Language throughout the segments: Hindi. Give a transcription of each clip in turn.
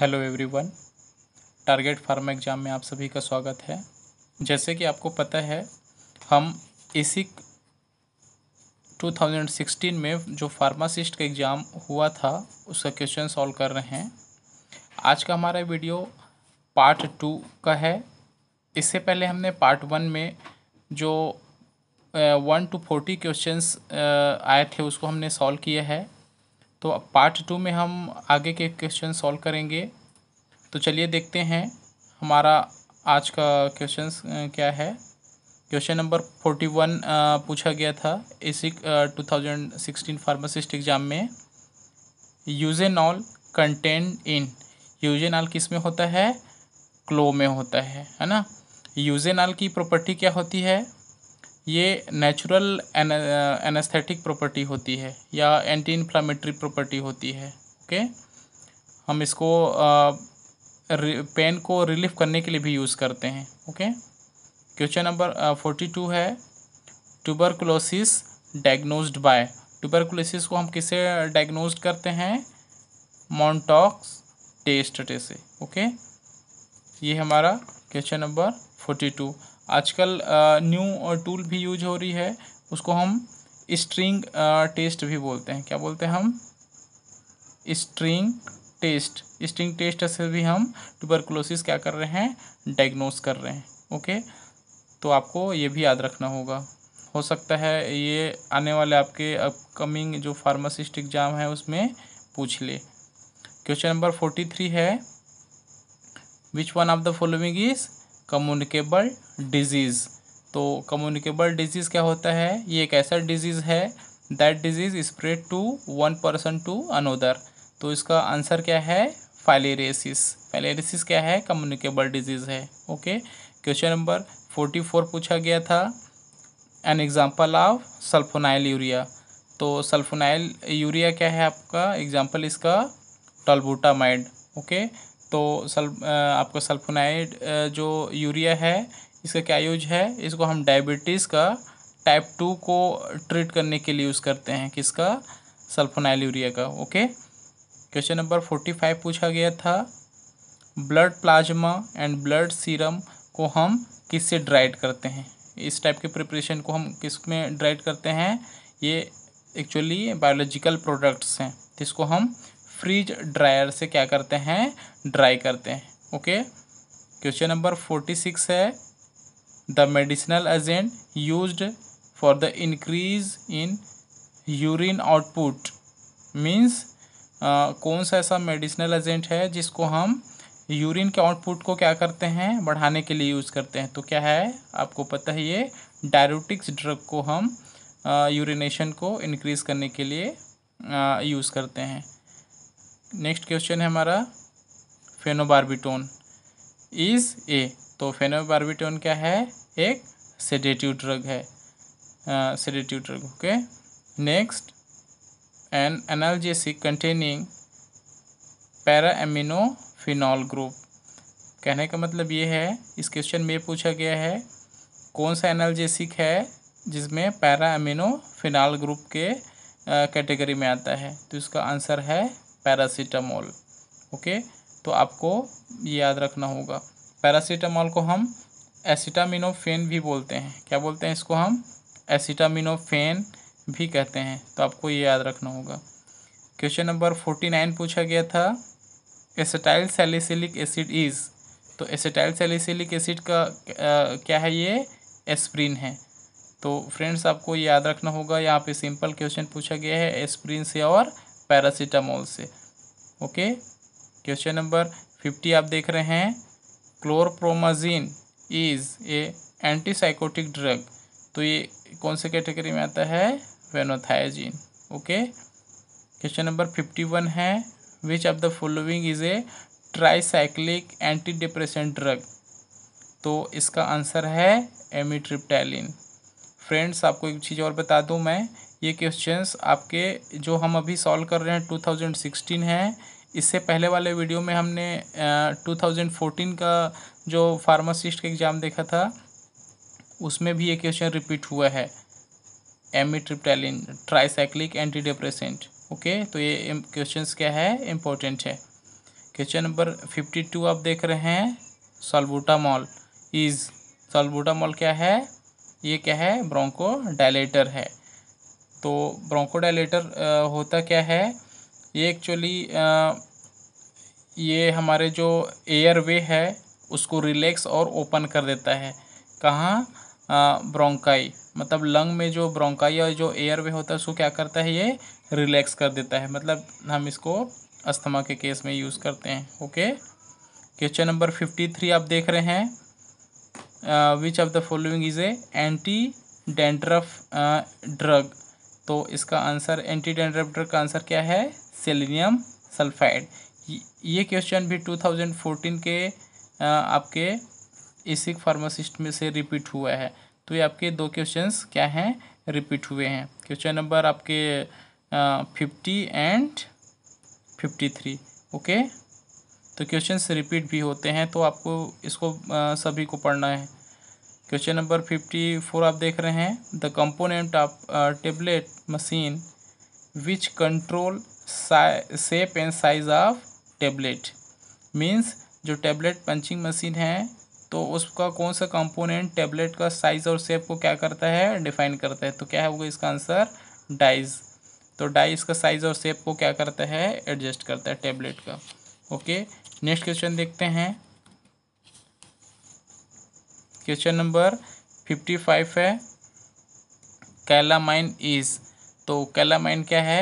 Hello everyone target pharm exam में आप सभी का स्वागत है जैसे कि आपको पता है हम इसी 2016 में जो फार्मासिस्ट का एग्ज़ाम हुआ था उसका क्वेश्चन सॉल्व कर रहे हैं आज का हमारा वीडियो पार्ट टू का है इससे पहले हमने पार्ट वन में जो वन टू फोर्टी क्वेश्चंस आए थे उसको हमने सॉल्व किया है तो पार्ट टू में हम आगे के क्वेश्चन सॉल्व करेंगे तो चलिए देखते हैं हमारा आज का क्वेश्चन क्या है क्वेश्चन नंबर फोर्टी वन पूछा गया था ESIC two thousand sixteen pharmacist exam में यूजेनॉल कंटेंट इन यूजेनॉल किस में होता है क्लो में होता है है ना यूजेनॉल की प्रॉपर्टी क्या होती है ये नेचुरल एनेस्थेटिक प्रॉपर्टी होती है या एंटी इन्फ्लामेटरी प्रॉपर्टी होती है ओके हम इसको पेन uh, को रिलीफ करने के लिए भी यूज़ करते हैं okay question number forty two है ट्यूबरकुलोसिस डायग्नोस्ड बाय ट्यूबरकुलोसिस को हम किसे डायग्नोज करते हैं मोन्टॉक्स टेस्ट से ओके ये हमारा क्वेश्चन नंबर फोर्टी टू आजकल न्यू टूल भी यूज हो रही है उसको हम स्ट्रिंग टेस्ट भी बोलते हैं क्या बोलते हैं हम स्ट्रिंग टेस्ट स्ट्रिंग टेस्ट से भी हम ट्यूबरकुलोसिस क्या कर रहे हैं डायग्नोस कर रहे हैं ओके तो आपको ये भी याद रखना होगा हो सकता है ये आने वाले आपके अपकमिंग जो फार्मासिस्ट एग्ज़ाम है उसमें पूछ ले क्वेश्चन नंबर फोर्टी थ्री है which one of the following is communicable disease तो कम्युनिकेबल डिजीज़ क्या होता है ये एक ऐसा डिजीज़ है that disease spread to one person to another तो इसका आंसर क्या है फाइलेरियसिस फाइलेरियसिस क्या है कम्युनिकेबल डिजीज़ है okay question number forty four पूछा गया था an example of sulphonylurea तो सल्फोनाइल यूरिया क्या है आपका एग्जाम्पल इसका टलबूटामाइड ओके तो सल आपका सल्फोनाइड जो यूरिया है इसका क्या यूज है इसको हम डायबिटीज़ का टाइप टू को ट्रीट करने के लिए यूज़ करते हैं किसका सल्फोनाइल यूरिया का okay question number forty five पूछा गया था blood plasma and blood serum को हम किससे ड्राइड करते हैं इस टाइप के प्रिपरेशन को हम किस में ड्राइड करते हैं ये एक्चुअली बायोलॉजिकल प्रोडक्ट्स हैं जिसको हम फ्रिज ड्रायर से क्या करते हैं ड्राई करते हैं okay question number forty six है the medicinal agent use for the increase in urine output means कौन सा ऐसा मेडिसिनल एजेंट है जिसको हम यूरिन के आउटपुट को क्या करते हैं बढ़ाने के लिए यूज़ करते हैं तो क्या है आपको पता है ये डायरोटिक्स ड्रग को हम यूरिनेशन uh, को इनक्रीज़ करने के लिए यूज़ uh, करते हैं नेक्स्ट क्वेश्चन है हमारा फेनोबार्बिटोन इज़ ए तो फेनोबार्बिटोन क्या है एक सेडेटिव ड्रग है sedative drug okay next an analgesic containing para amino phenol group कहने का मतलब ये है इस क्वेश्चन में पूछा गया है कौन सा एनालजेसिक है जिसमें पैरा एमिनो फिनॉल ग्रुप के कैटेगरी में आता है तो इसका आंसर है पैरासीटामोल ओके तो आपको ये याद रखना होगा पैरासीटामोल को हम एसिटामिनोफेन भी बोलते हैं क्या बोलते हैं इसको हम एसिटामिनोफेन भी कहते हैं तो आपको ये याद रखना होगा क्वेश्चन नंबर फोर्टी नाइन पूछा गया था एसिटाइल सेलिसिलिक एसिड इज़ तो एसिटाइल सेलिसिलिक एसिड का आ, क्या है ये एस्प्रिन है तो फ्रेंड्स आपको याद रखना होगा यहाँ पे सिंपल क्वेश्चन पूछा गया है एस्प्रिन से और पैरासीटामोल से ओके क्वेश्चन नंबर फिफ्टी आप देख रहे हैं chlorpromazine is a antipsychotic drug तो ये कौन से कैटेगरी में आता है phenothiazine okay question number fifty one है which of the following is a tricyclic anti depression drug तो इसका आंसर है एमिट्रिप्टैलिन फ्रेंड्स आपको एक चीज़ और बता दूं मैं ये क्वेश्चंस आपके जो हम अभी सॉल्व कर रहे हैं 2016 है इससे पहले वाले वीडियो में हमने टू थाउजेंड फोर्टीन का जो फार्मासिस्ट का एग्ज़ाम देखा था उसमें भी ये क्वेश्चन रिपीट हुआ है amitriptyline tricyclic anti depressant okay तो ये क्वेश्चन क्या है इम्पोर्टेंट है क्वेश्चन नंबर फिफ्टी टू आप देख रहे हैं सॉल्बूटामॉल इज़ सॉल्बूटामॉल क्या है ये क्या है ब्रोंको डायलेटर है तो ब्रोंकोडाइलेटर होता क्या है ये एक्चुअली ये हमारे जो एयर वे है उसको रिलैक्स और ओपन कर देता है कहाँ ब्रोंकाई मतलब लंग में जो ब्रोंकाई और जो एयर वे होता है उसको क्या करता है ये रिलैक्स कर देता है मतलब हम इसको अस्थमा के केस में यूज़ करते हैं okay question number fifty three आप देख रहे हैं which of the following is a anti dandruff drug तो इसका आंसर एंटी डेंड्रप्टर का आंसर क्या है सेलिनियम सल्फाइड ये क्वेश्चन भी 2014 के आपके इसिक फार्मासिस्ट में से रिपीट हुआ है तो ये आपके दो क्वेश्चंस क्या हैं रिपीट हुए हैं क्वेश्चन नंबर आपके fifty and fifty three okay तो क्वेश्चंस रिपीट भी होते हैं तो आपको इसको आ, सभी को पढ़ना है क्वेश्चन नंबर फिफ्टी फोर आप देख रहे हैं the component of tablet machine which control shape and size of tablet means जो टेबलेट पंचिंग मशीन है तो उसका कौन सा कंपोनेंट टेबलेट का साइज़ और सेप को क्या करता है डिफाइन करता है तो क्या होगा इसका आंसर डाइज तो डाइज का साइज़ और सेप को क्या करता है एडजस्ट करता है टेबलेट का ओके नेक्स्ट क्वेश्चन देखते हैं क्वेश्चन नंबर फिफ्टी फाइव है कैलामाइन इज तो कैलामाइन क्या है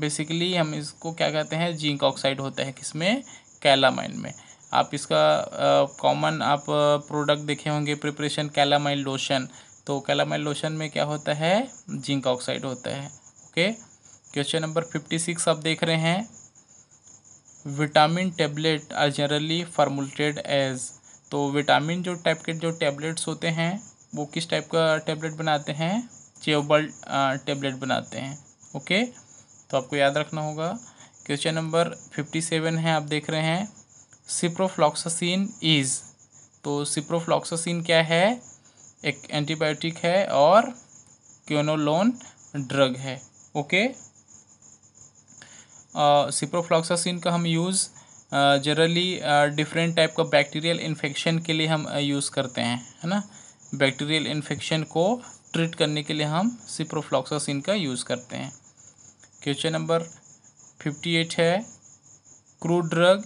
बेसिकली हम इसको क्या कहते हैं जिंक ऑक्साइड होता है किसमें कैलामाइन में आप इसका कॉमन आप प्रोडक्ट देखे होंगे प्रिपरेशन कैलामाइन लोशन तो कैलामाइन लोशन में क्या होता है जिंक ऑक्साइड होता है okay question number fifty six आप देख रहे हैं vitamin tablet are generally formulated as तो विटामिन जो टाइप के जो टैबलेट्स होते हैं वो किस टाइप का टैबलेट बनाते हैं चेबल टैबलेट बनाते हैं ओके तो आपको याद रखना होगा क्वेश्चन नंबर फिफ्टी सेवन है आप देख रहे हैं सिप्रोफ्लॉक्सासिन इज़ तो सिप्रोफ्लॉक्सासिन क्या है एक एंटीबायोटिक है और क्योनोलोन ड्रग है ओके सिप्रोफ्लॉक्सासिन का हम यूज़ जनरली डिफरेंट टाइप का बैक्टीरियल इन्फेक्शन के लिए हम यूज़ करते हैं है ना बैक्टीरियल इन्फेक्शन को ट्रीट करने के लिए हम सिप्रोफ्लॉक्सासिन का यूज़ करते हैं क्वेश्चन नंबर फिफ्टी एट है crude drug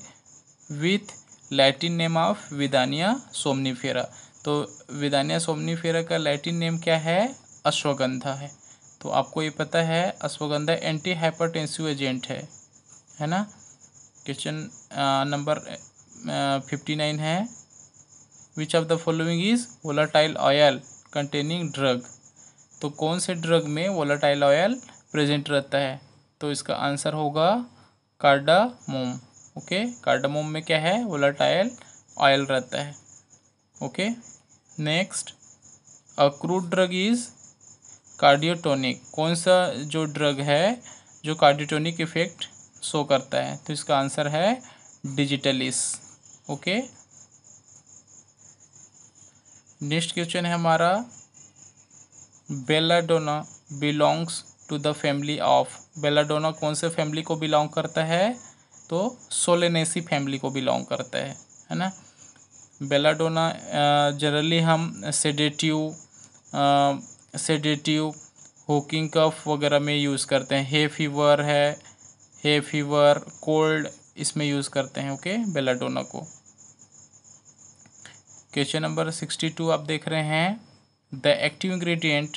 with Latin name of Withania somnifera तो विदानिया सोमनीफेरा का लैटिन नेम क्या है अश्वगंधा है तो आपको ये पता है अश्वगंधा एंटी हाइपरटेंसिव एजेंट है है ना क्वेश्चन नंबर फिफ्टी नाइन है which of the following is volatile oil containing drug तो कौन से ड्रग में वोलाटाइल ऑयल प्रेजेंट रहता है तो इसका आंसर होगा कार्डामोम ओके कार्डामोम में क्या है वोलाटाइल ऑयल रहता है okay next a crude drug is cardiotonic कौन सा जो ड्रग है जो कार्डियोटोनिक इफेक्ट शो करता है तो इसका आंसर है डिजिटलिस ओके नेक्स्ट क्वेश्चन है हमारा belladonna belongs to the family of belladonna कौन से फैमिली को बिलोंग करता है तो सोलेनेसी फैमिली को बिलोंग करता है है ना बेलाडोना जनरली हम सेडेटिव सेडेटिव होकिंग कफ वगैरह में यूज़ करते हैं हे फीवर है है फीवर कोल्ड इसमें यूज़ करते हैं ओके बेलाडोना को क्वेश्चन नंबर सिक्सटी टू आप देख रहे हैं the active ingredient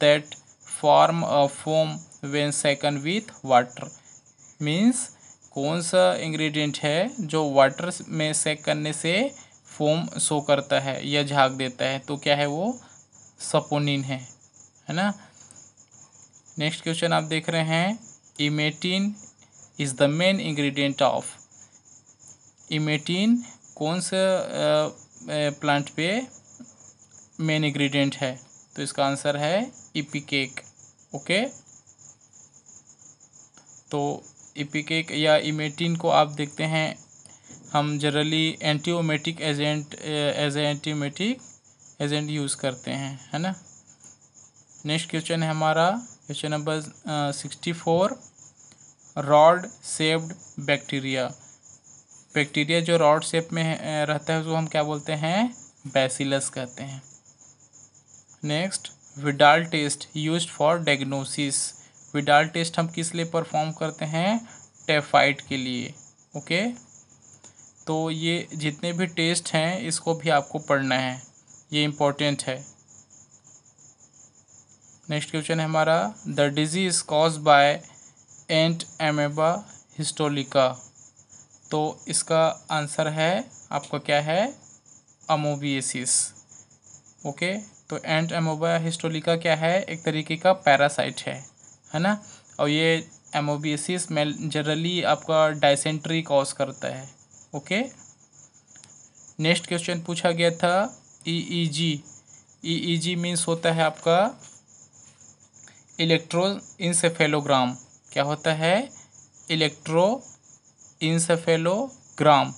that form a foam when shaken with water means कौन सा इंग्रेडिएंट है जो वाटर में सेक करने से फोम शो करता है या झाग देता है तो क्या है वो सपोनिन है है ना नेक्स्ट क्वेश्चन आप देख रहे हैं emetine is the main ingredient of emetine कौन से प्लांट पे मेन इंग्रेडिएंट है तो इसका आंसर है इपिकेक e ओके तो इपिकेक e या इमेटीन को आप देखते हैं हम generally antiemetic agent as a antiemetic agent use करते हैं है ना नेक्स्ट क्वेश्चन है हमारा question number sixty four rod shaped bacteria bacteria जो रॉड शेप में रहता है उसको हम क्या बोलते हैं बैसिलस कहते हैं next Widal test use for diagnosis Widal test हम किस लिए परफॉर्म करते हैं टेफाइट के लिए ओके तो ये जितने भी टेस्ट हैं इसको भी आपको पढ़ना है ये इम्पोर्टेंट है नेक्स्ट क्वेश्चन है हमारा the disease cause by Entamoeba histolytica तो इसका आंसर है आपका क्या है अमोबियसिस ओके तो एंट एमोबा हिस्टोलिका क्या है एक तरीके का पैरासाइट है है ना और ये एमोबियसिस मेल जनरली आपका डायसेंट्री कॉज करता है ओके नेक्स्ट क्वेश्चन पूछा गया था ई ई जी ई ई जी मीन्स होता है आपका इलेक्ट्रो इंसेफेलोग्राम क्या होता है electro encephalogram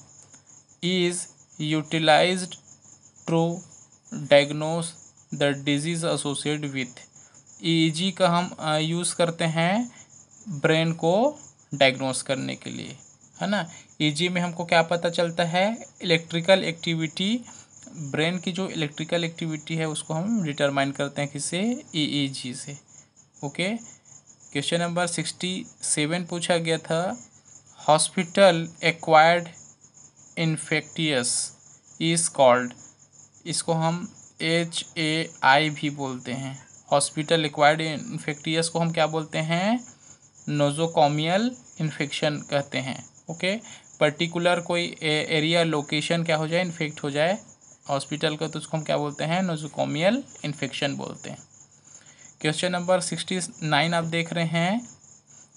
is utilise to diagnose the disease associate with E का हम यूज़ करते हैं ब्रेन को डायग्नोस करने के लिए है ना ई e e में हमको क्या पता चलता है इलेक्ट्रिकल एक्टिविटी ब्रेन की जो इलेक्ट्रिकल एक्टिविटी है उसको हम डिटरमाइन करते हैं किसे ई e से okay question number sixty seven पूछा गया था hospital acquired infectious is called इसको हम एच ए आई भी बोलते हैं हॉस्पिटल एक्वायर्ड इन्फेक्टियस को हम क्या बोलते हैं नोजोकॉमियल इन्फेक्शन कहते हैं ओके पर्टिकुलर कोई एरिया लोकेशन क्या हो जाए इन्फेक्ट हो जाए हॉस्पिटल का तो उसको हम क्या बोलते हैं नोजोकॉमियल इन्फेक्शन बोलते हैं क्वेश्चन नंबर सिक्सटी नाइन आप देख रहे हैं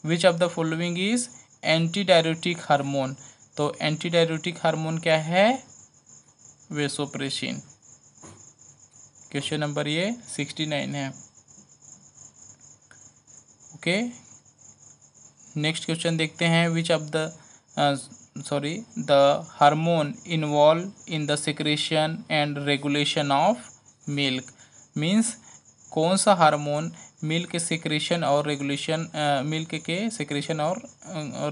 which of the following is anti diuretic hormone तो एंटी डायरेटिक हार्मोन क्या है वेसोप्रेसिन क्वेश्चन नंबर ये सिक्सटी नाइन है ओके नेक्स्ट क्वेश्चन देखते हैं which of the sorry the hormone involve in the secretion and regulation of milk means कौन सा हार्मोन मिल्क सिक्रेशन और रेगुलेशन मिल्क के सिक्रेशन और,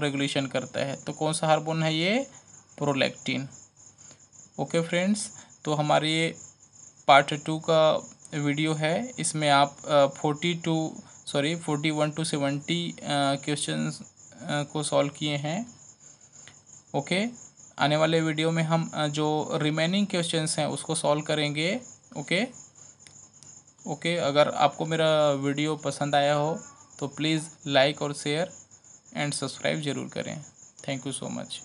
रेगुलेशन करता है तो कौन सा हार्मोन है ये प्रोलैक्टिन ओके फ्रेंड्स तो हमारे पार्ट टू का वीडियो है इसमें आप forty two sorry forty one to seventy question को सॉल्व किए हैं ओके okay? आने वाले वीडियो में हम जो रिमेनिंग क्वेश्चंस हैं उसको सॉल्व करेंगे ओके okay? ओके अगर आपको मेरा वीडियो पसंद आया हो तो प्लीज़ लाइक और शेयर एंड सब्सक्राइब ज़रूर करें थैंक यू सो मच